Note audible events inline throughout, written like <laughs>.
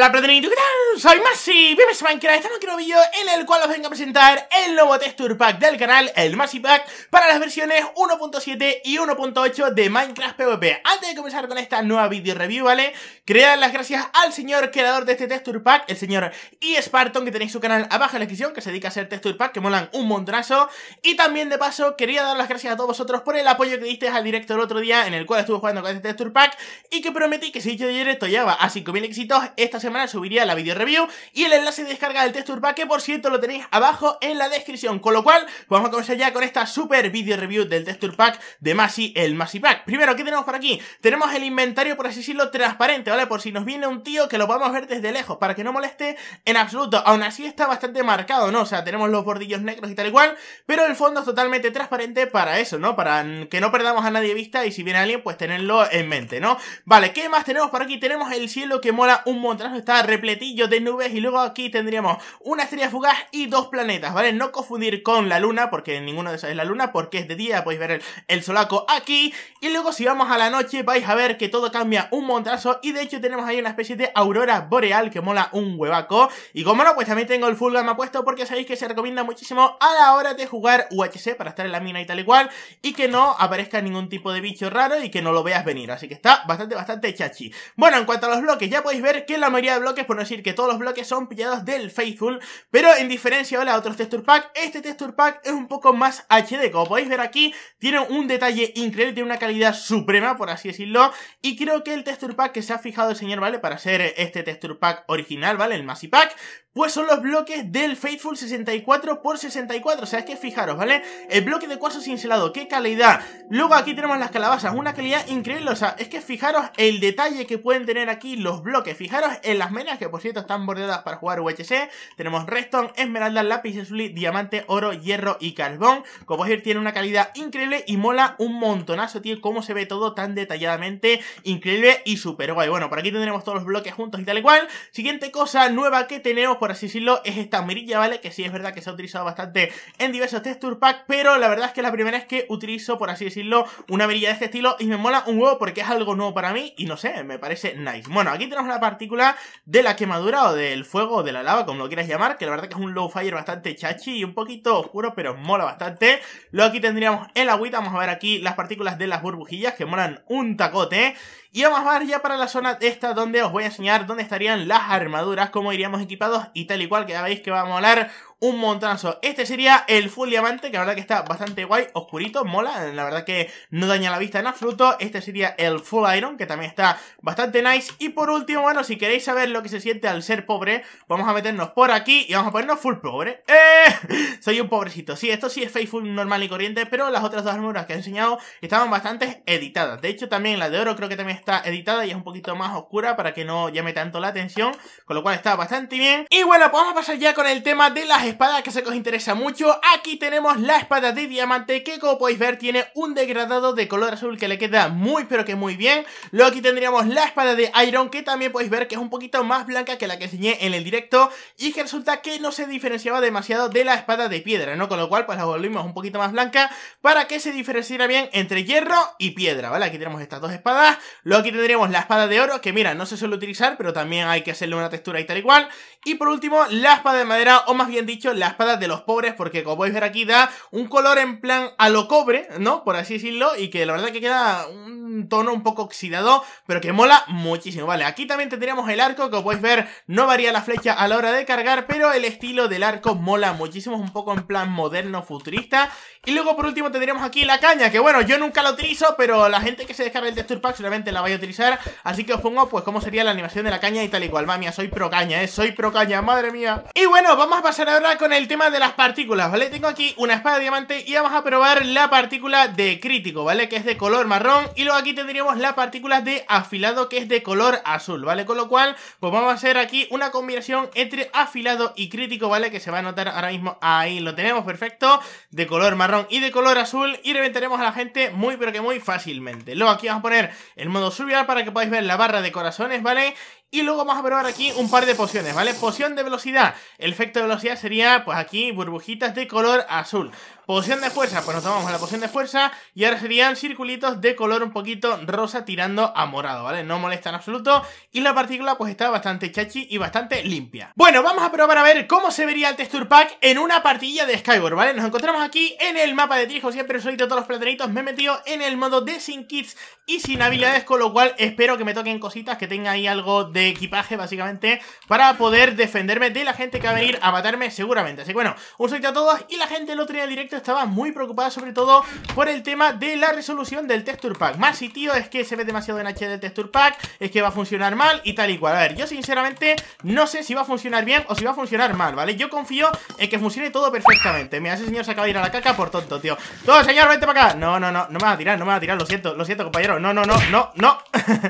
Hola platonito, ¿qué tal? Soy Masi, bienvenidos a Minecraft, estamos en un nuevo vídeo en el cual os vengo a presentar el nuevo texture pack del canal, el Masi Pack, para las versiones 1.7 y 1.8 de Minecraft PvP. Antes de comenzar con esta nueva video review, ¿vale? Quería dar las gracias al señor creador de este texture pack, el señor eSparton, que tenéis su canal abajo en la descripción, que se dedica a hacer texture pack, que molan un montonazo. Y también, de paso, quería dar las gracias a todos vosotros por el apoyo que disteis al directo el otro día, en el cual estuve jugando con este texture pack, y que prometí que si yo directo así a 5.000 éxitos, esta semana subiría la video review y el enlace de descarga del texture pack, que por cierto lo tenéis abajo en la descripción. Con lo cual, vamos a comenzar ya con esta super video review del texture pack de Masi, el Masi Pack. Primero, ¿qué tenemos por aquí? Tenemos el inventario, por así decirlo, transparente, ¿vale? Por si nos viene un tío que lo podamos ver desde lejos, para que no moleste en absoluto. Aún así está bastante marcado, ¿no? O sea, tenemos los bordillos negros y tal Igual, pero el fondo es totalmente transparente para eso, ¿no? Para que no perdamos a nadie vista y si viene alguien, pues tenerlo en mente, ¿no? Vale, ¿qué más tenemos por aquí? Tenemos el cielo que mola un montón está repletillo de nubes y luego aquí tendríamos una estrella fugaz y dos planetas, ¿vale? No confundir con la luna, porque ninguno de esos es la luna, porque es de día, podéis ver el, solaco aquí. Y luego si vamos a la noche vais a ver que todo cambia un montazo y de hecho tenemos ahí una especie de aurora boreal que mola un huevaco. Y como no, pues también tengo el full game puesto porque sabéis que se recomienda muchísimo a la hora de jugar UHC para estar en la mina y tal y cual y que no aparezca ningún tipo de bicho raro y que no lo veas venir. Así que está bastante, bastante chachi. Bueno, en cuanto a los bloques, ya podéis ver que la mayoría de bloques, por no decir que todos los bloques son pillados del Faithful, pero en diferencia de a otros texture pack, este texture pack es un poco más HD, como podéis ver aquí, tiene un detalle increíble, tiene una calidad suprema, por así decirlo, y creo que el texture pack que se ha fijado el señor, ¿vale? Para hacer este texture pack original, ¿vale? El Massive Pack, pues son los bloques del Faithful 64x64, o sea, es que fijaros, ¿vale? El bloque de cuarzo cincelado, qué calidad. Luego aquí tenemos las calabazas, una calidad increíble, o sea, es que fijaros el detalle que pueden tener aquí los bloques, fijaros el las menas, que por cierto están bordeadas para jugar UHC. Tenemos Redstone, Esmeralda, Lápiz Azul, Diamante, Oro, Hierro y Carbón. Como podéis ver, tiene una calidad increíble y mola un montonazo, tío, cómo se ve todo tan detalladamente. Increíble y súper guay. Bueno, por aquí tendremos todos los bloques juntos y tal y cual. Siguiente cosa nueva que tenemos, por así decirlo, es esta mirilla, ¿vale? Que sí es verdad que se ha utilizado bastante en diversos texture packs. pero la verdad es que la primera vez que utilizo, por así decirlo, una mirilla de este estilo y me mola un huevo porque es algo nuevo para mí y no sé, me parece nice. Bueno, aquí tenemos la partícula de la quemadura o del fuego o de la lava, como lo quieras llamar, que la verdad que es un low fire bastante chachi y un poquito oscuro, pero mola bastante. Luego aquí tendríamos el agüita, vamos a ver aquí las partículas de las burbujillas que molan un tacote. Y vamos a ver ya para la zona esta donde os voy a enseñar dónde estarían las armaduras, cómo iríamos equipados y tal y cual, que ya veis que va a molar un montonazo. Este sería el full diamante, que la verdad que está bastante guay, oscurito, mola, la verdad que no daña la vista en absoluto. Este sería el full iron, que también está bastante nice. Y por último, bueno, si queréis saber lo que se siente al ser pobre, vamos a meternos por aquí y vamos a ponernos full pobre. ¡Eh! <laughs> Soy un pobrecito. Sí, esto sí es faithful normal y corriente, pero las otras dos armuras que he enseñado estaban bastante editadas. De hecho, también la de oro creo que también está editada y es un poquito más oscura para que no llame tanto la atención, con lo cual está bastante bien. Y bueno, pues vamos a pasar ya con el tema de las espada que se os interesa mucho, aquí tenemos la espada de diamante que como podéis ver tiene un degradado de color azul que le queda muy pero que muy bien. Luego aquí tendríamos la espada de Iron que también podéis ver que es un poquito más blanca que la que enseñé en el directo y que resulta que no se diferenciaba demasiado de la espada de piedra, ¿no? Con lo cual pues la volvimos un poquito más blanca para que se diferenciara bien entre hierro y piedra, ¿vale? Aquí tenemos estas dos espadas, luego aquí tendríamos la espada de oro que mira, no se suele utilizar pero también hay que hacerle una textura y tal igual y por último la espada de madera o más bien dicho la espada de los pobres, porque como podéis ver aquí da un color en plan a lo cobre, ¿no? Por así decirlo, y que la verdad que queda un tono un poco oxidado, pero que mola muchísimo. Vale, aquí también tendríamos el arco, que como podéis ver, no varía la flecha a la hora de cargar, pero el estilo del arco mola muchísimo, un poco en plan moderno, futurista. Y luego por último tendríamos aquí la caña, que bueno, yo nunca la utilizo, pero la gente que se descarga el texture pack solamente la vaya a utilizar, así que os pongo pues cómo sería la animación de la caña y tal y cual. Mami, soy pro caña, ¿eh? Soy pro caña, madre mía. Y bueno, vamos a pasar ahora con el tema de las partículas, ¿vale? Tengo aquí una espada de diamante y vamos a probar la partícula de crítico, ¿vale? Que es de color marrón y luego aquí tendríamos la partícula de afilado que es de color azul, ¿vale? Con lo cual, pues vamos a hacer aquí una combinación entre afilado y crítico, ¿vale? Que se va a notar ahora mismo, ahí lo tenemos, perfecto, de color marrón y de color azul y reventaremos a la gente muy pero que muy fácilmente. Luego aquí vamos a poner el modo survival para que podáis ver la barra de corazones, ¿vale? Y luego vamos a probar aquí un par de pociones, ¿vale? Poción de velocidad. El efecto de velocidad sería, pues aquí, burbujitas de color azul. Poción de fuerza, pues nos tomamos la poción de fuerza y ahora serían circulitos de color un poquito rosa tirando a morado, ¿vale? No molesta en absoluto y la partícula pues está bastante chachi y bastante limpia. Bueno, vamos a probar a ver cómo se vería el texture pack en una partilla de Skyward, ¿vale? Nos encontramos aquí en el mapa de Trijo, siempre solito todos los plateritos me he metido en el modo de sin kits y sin habilidades, con lo cual espero que me toquen cositas, que tenga ahí algo de equipaje básicamente para poder defenderme de la gente que va a venir a matarme seguramente. Así que bueno, un solito a todos y la gente lo otro día directo estaba muy preocupada sobre todo por el tema de la resolución del texture pack. Más si tío, es que se ve demasiado en HD el texture pack, es que va a funcionar mal y tal y cual. A ver, yo sinceramente no sé si va a funcionar bien o si va a funcionar mal, ¿vale? Yo confío en que funcione todo perfectamente. Mira, ese señor se acaba de ir a la caca por tonto, tío. Todo, señor, vente para acá. No, no, no, no me va a tirar, no me va a tirar, lo siento, lo siento, compañero. No, no, no, no, no. <laughs>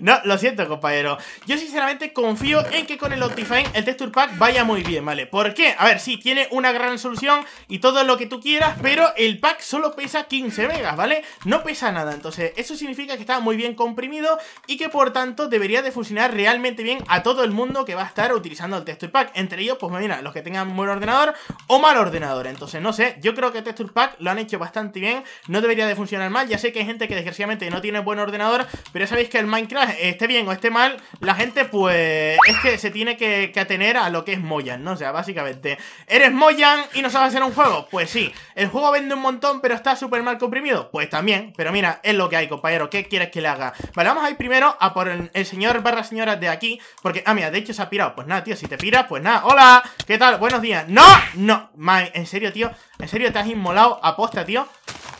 no, lo siento, compañero. Yo sinceramente confío en que con el Optifine el texture pack vaya muy bien, ¿vale? ¿Por qué? A ver, sí, tiene una gran resolución y todo lo que tú quieras pero el pack solo pesa 15 megas, ¿vale? No pesa nada, entonces eso significa que está muy bien comprimido y que por tanto debería de funcionar realmente bien a todo el mundo que va a estar utilizando el texture pack. Entre ellos, pues mira, los que tengan buen ordenador o mal ordenador. Entonces, no sé, yo creo que texture pack lo han hecho bastante bien, no debería de funcionar mal. Ya sé que hay gente que desgraciadamente no tiene buen ordenador, pero ya sabéis que el Minecraft esté bien o esté mal, la gente pues es que se tiene que, atener a lo que es Moyan, ¿no? O sea, básicamente, ¿eres Moyan y no sabes hacer un juego? Pues sí. ¿El juego vende un montón pero está súper mal comprimido? Pues también, pero mira, es lo que hay, compañero, ¿qué quieres que le haga? Vale, vamos a ir primero a por el, señor barra señora de aquí, porque, ah, mira, de hecho se ha pirado. Pues nada, tío, si te piras, pues nada, hola, ¿qué tal? Buenos días. ¡No! ¡No! Man, en serio, tío, en serio te has inmolado aposta, tío.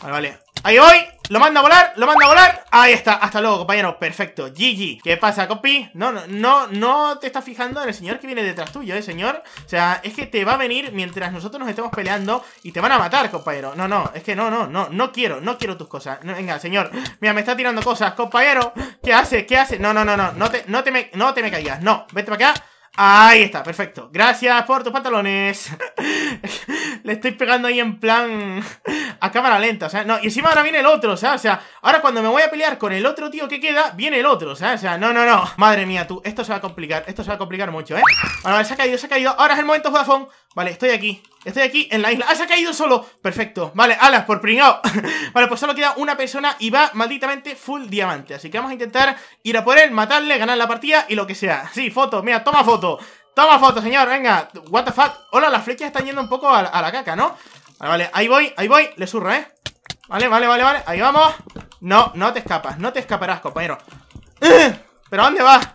Vale, vale, ahí voy. Lo manda a volar, lo manda a volar. Ahí está, hasta luego, compañero. Perfecto, GG. ¿Qué pasa, copy? No, no, no, no te estás fijando en el señor que viene detrás tuyo, ¿eh, señor? O sea, es que te va a venir mientras nosotros nos estemos peleando y te van a matar, compañero. No, no, es que no, no, no, no quiero, no quiero tus cosas. venga, señor. Mira, me está tirando cosas, compañero. ¿Qué hace? ¿Qué hace? No, no, no, no, no te, no te me, no te me caigas. No, vete para acá. Ahí está, perfecto. Gracias por tus pantalones. <laughs> estoy pegando ahí en plan <laughs> a cámara lenta, o sea, no, y encima ahora viene el otro, o sea, o sea, ahora cuando me voy a pelear con el otro tío que queda, viene el otro, o sea, o sea, no, no, no, madre mía, tú, esto se va a complicar, esto se va a complicar mucho, ¿eh? Bueno, se ha caído, se ha caído, ahora es el momento, Vodafone, vale, estoy aquí, estoy aquí en la isla, ah, se ha caído solo, perfecto, vale, alas, por pringao, <laughs> vale, pues solo queda una persona y va malditamente full diamante, así que vamos a intentar ir a por él, matarle, ganar la partida y lo que sea, sí, foto, mira, toma foto, Toma foto, señor, venga What the fuck Hola, las flechas están yendo un poco a la, caca, ¿no? Vale, vale, ahí voy, ahí voy Le surro, ¿eh? Vale, vale, vale, vale Ahí vamos No, no te escapas No te escaparás, compañero <clears throat> ¿Pero dónde vas?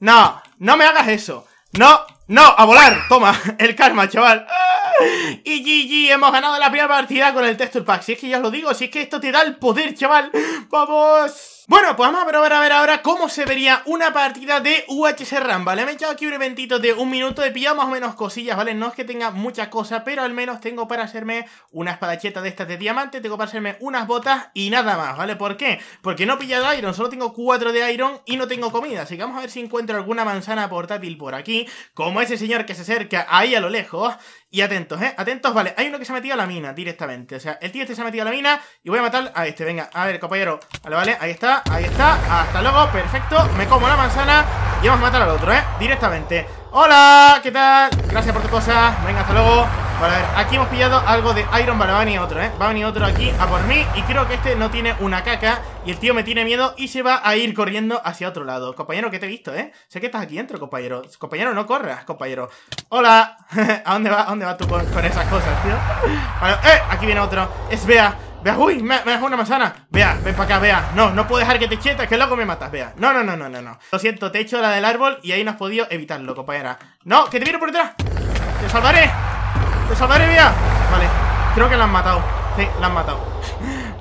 No, no me hagas eso No, no, a volar Toma, <laughs> el karma, chaval <clears throat> y GG, hemos ganado la primera partida con el Texture Pack Si es que ya os lo digo, si es que esto te da el poder, chaval Vamos bueno, pues vamos a probar a ver ahora cómo se vería una partida de UHC RAM, ¿vale? Me he echado aquí un eventito de un minuto, de pillado más o menos cosillas, ¿vale? No es que tenga muchas cosas, pero al menos tengo para hacerme una espadacheta de estas de diamante, tengo para hacerme unas botas y nada más, ¿vale? ¿Por qué? Porque no he pillado iron, solo tengo cuatro de iron y no tengo comida, así que vamos a ver si encuentro alguna manzana portátil por aquí, como ese señor que se acerca ahí a lo lejos, y atentos, ¿eh? Atentos, vale, hay uno que se ha metido a la mina directamente, o sea, el tío este se ha metido a la mina y voy a matar a este, venga, a ver, compañero, vale, vale, ahí está, Ahí está, hasta luego, perfecto Me como la manzana y vamos a matar al otro, ¿eh? Directamente ¡Hola! ¿Qué tal? Gracias por tu cosa Venga, hasta luego Vale, a ver, aquí hemos pillado algo de Iron Vale, va a otro, ¿eh? Va a venir otro aquí a por mí Y creo que este no tiene una caca Y el tío me tiene miedo y se va a ir corriendo hacia otro lado Compañero, que te he visto, ¿eh? Sé que estás aquí dentro, compañero Compañero, no corras, compañero ¡Hola! <laughs> ¿A dónde vas? ¿A dónde vas tú con, esas cosas, tío? Vale, ¡eh! Aquí viene otro ¡Es Bea! Vea, uy, me, me una manzana. Vea, ven para acá, vea. No, no puedo dejar que te chetas, que loco me matas, vea. No, no, no, no, no, no. Lo siento, te he hecho la del árbol y ahí no has podido evitarlo, compañera. No, que te viene por detrás. Te salvaré. Te salvaré, vea. Vale, creo que la han matado. Sí, la han matado.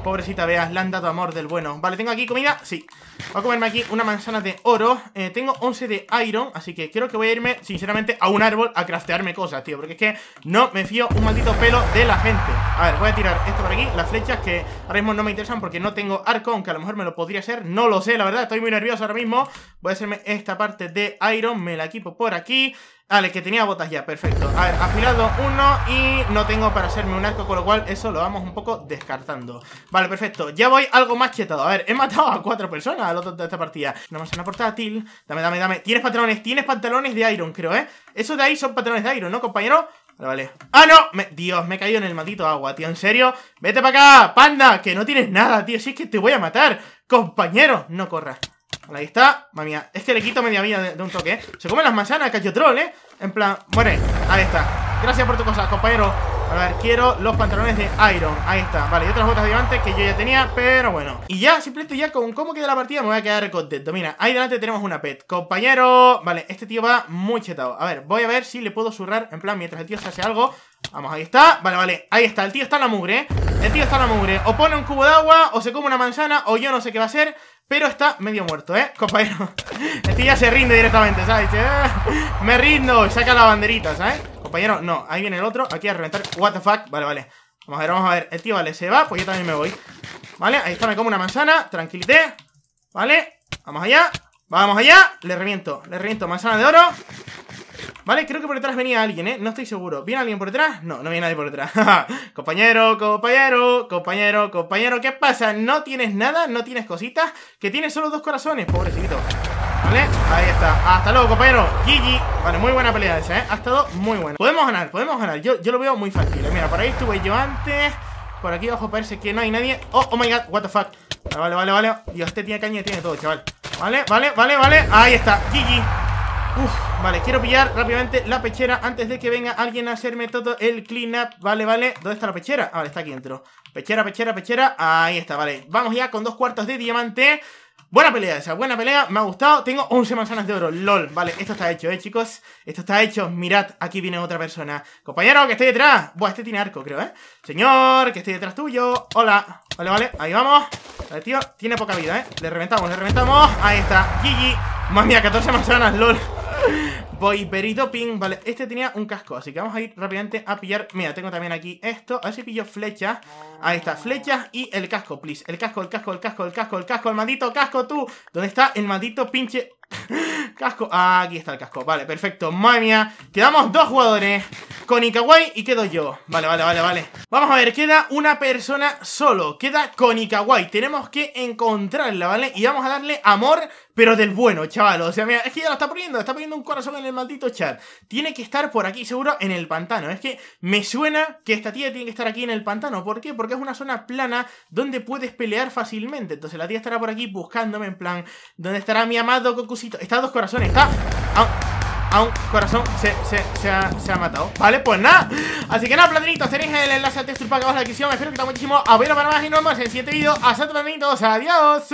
Pobrecita veas le han dado amor del bueno. Vale, ¿tengo aquí comida? Sí. Voy a comerme aquí una manzana de oro. Eh, tengo 11 de iron, así que creo que voy a irme, sinceramente, a un árbol a craftearme cosas, tío. Porque es que no me fío un maldito pelo de la gente. A ver, voy a tirar esto por aquí. Las flechas que ahora mismo no me interesan porque no tengo arco, aunque a lo mejor me lo podría hacer. No lo sé, la verdad, estoy muy nervioso ahora mismo. Voy a hacerme esta parte de iron, me la equipo por aquí. Vale, que tenía botas ya, perfecto A ver, afilado uno y no tengo para hacerme un arco Con lo cual eso lo vamos un poco descartando Vale, perfecto, ya voy algo más chetado A ver, he matado a cuatro personas al otro de esta partida en una portátil, dame, dame, dame Tienes pantalones, tienes pantalones de Iron, creo, ¿eh? Esos de ahí son pantalones de Iron, ¿no, compañero? Vale, vale. ¡Ah, no! Dios, me he caído en el maldito agua, tío. ¿En serio? ¡Vete para acá, panda! Que no tienes nada, tío. Si es que te voy a matar. Compañero, no corras. Ahí está. mamía, Este Es le quito media vida de, un toque, ¿eh? Se comen las manzanas, troll ¿eh? En plan, muere. Ahí está. Gracias por tu cosa, compañero. A ver, quiero los pantalones de Iron Ahí está, vale, y otras botas de diamante que yo ya tenía Pero bueno, y ya, simplemente ya con cómo queda la partida Me voy a quedar contento, mira, ahí delante tenemos una pet Compañero, vale, este tío va muy chetado A ver, voy a ver si le puedo Surrar, En plan, mientras el tío se hace algo Vamos, ahí está, vale, vale, ahí está, el tío está en la mugre ¿eh? El tío está en la mugre, o pone un cubo de agua O se come una manzana, o yo no sé qué va a hacer pero está medio muerto, ¿eh? <laughs> Compañero Este ya se rinde directamente, ¿sabes? Ah, me rindo y saca la banderita, ¿sabes? Compañero, no, ahí viene el otro Aquí a reventar, what the fuck, vale, vale Vamos a ver, vamos a ver, el tío, vale, se va, pues yo también me voy Vale, ahí está, me como una manzana Tranquilité, vale Vamos allá, vamos allá Le reviento, le reviento manzana de oro Vale, creo que por detrás venía alguien, ¿eh? No estoy seguro. ¿Viene alguien por detrás? No, no viene nadie por detrás. <laughs> compañero, compañero, compañero, compañero, ¿qué pasa? ¿No tienes nada? ¿No tienes cositas? Que tienes solo dos corazones, pobrecito. ¿Vale? Ahí está. Hasta luego, compañero. gigi Vale, muy buena pelea esa, ¿eh? Ha estado muy buena. Podemos ganar, podemos ganar. Yo, yo lo veo muy fácil. Mira, por ahí estuve yo antes. Por aquí abajo parece que no hay nadie. Oh, oh my god, what the fuck. Vale, vale, vale. Dios, este tiene caña tiene todo, chaval. Vale, vale, vale, vale. Ahí está. gigi Uf, vale, quiero pillar rápidamente la pechera antes de que venga alguien a hacerme todo el cleanup. Vale, vale. ¿Dónde está la pechera? Ah, vale, está aquí dentro. Pechera, pechera, pechera. Ahí está, vale. Vamos ya con dos cuartos de diamante. Buena pelea esa, buena pelea, me ha gustado Tengo 11 manzanas de oro, lol, vale, esto está hecho, eh, chicos Esto está hecho, mirad, aquí viene otra persona Compañero, que estoy detrás Buah, este tiene arco, creo, eh Señor, que estoy detrás tuyo, hola Vale, vale, ahí vamos El tío tiene poca vida, eh Le reventamos, le reventamos Ahí está, GG Mami, 14 manzanas, lol Voy, perito ping vale, este tenía un casco Así que vamos a ir rápidamente a pillar Mira, tengo también aquí esto, a ver si pillo flechas Ahí está, flechas y el casco, please El casco, el casco, el casco, el casco, el casco El maldito casco, tú, ¿dónde está el maldito pinche <laughs> Casco, ah, aquí está el casco Vale, perfecto, madre mía Quedamos dos jugadores con Ikawai y quedo yo Vale, vale, vale, vale Vamos a ver, queda una persona solo Queda con Ikawai Tenemos que encontrarla, ¿vale? Y vamos a darle amor pero del bueno, chaval. O sea, mira, es que ya lo está poniendo, está poniendo un corazón en el maldito chat. Tiene que estar por aquí, seguro, en el pantano. Es que me suena que esta tía tiene que estar aquí en el pantano. ¿Por qué? Porque es una zona plana donde puedes pelear fácilmente. Entonces la tía estará por aquí buscándome, en plan, ¿dónde estará mi amado Cocusito? Está dos corazones, está... A un corazón se, se, se, ha, matado Vale, pues nada Así que nada, platinitos, tenéis el enlace a texto para abajo la descripción Espero que te haya muchísimo, a verlo para más y no más en el siguiente vídeo Hasta platinitos, adiós